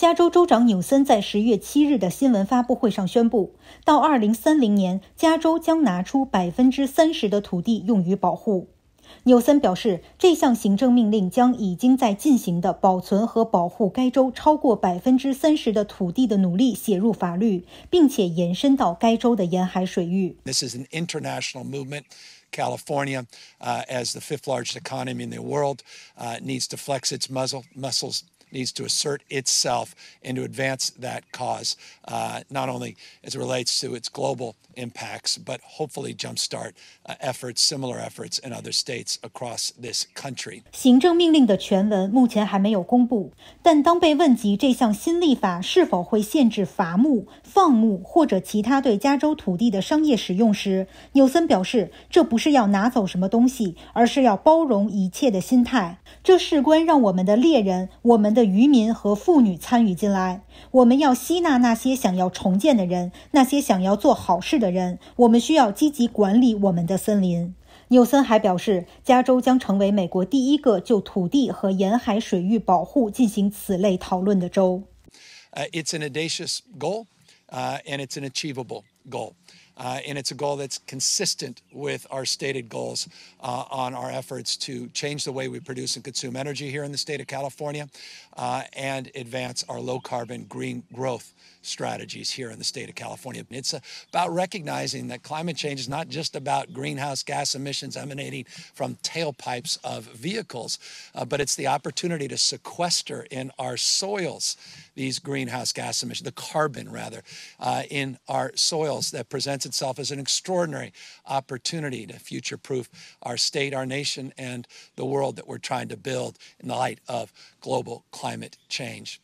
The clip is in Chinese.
加州州长纽森在十月七日的新闻发布会上宣布，到二零三零年，加州将拿出百分之三十的土地用于保护。纽森表示，这项行政命令将已经在进行的保存和保护该州超过百分之三十的土地的努力写入法律，并且延伸到该州的沿海水域。This is an international movement. California, as the fifth largest economy in the world, needs to flex its muzzle, muscles. 行政命令的全文目前还没有公布。但当被问及这项新立法是否会限制伐木、放牧或者其他对加州土地的商业使用时，纽森表示：“这不是要拿走什么东西，而是要包容一切的心态。这事关让我们的猎人、我们的……”渔民和妇女参与进来。我们要吸纳那些想要重建的人，那些想要做好事的人。我们需要积极管理我们的森林。纽森还表示，加州将成为美国第一个就土地和沿海水域保护进行此类讨论的州。It's an audacious goal, and it's an achievable goal. Uh, and it's a goal that's consistent with our stated goals uh, on our efforts to change the way we produce and consume energy here in the state of California uh, and advance our low carbon green growth strategies here in the state of California. It's about recognizing that climate change is not just about greenhouse gas emissions emanating from tailpipes of vehicles, uh, but it's the opportunity to sequester in our soils these greenhouse gas emissions, the carbon rather, uh, in our soils that presents itself as an extraordinary opportunity to future proof our state, our nation, and the world that we're trying to build in the light of global climate change.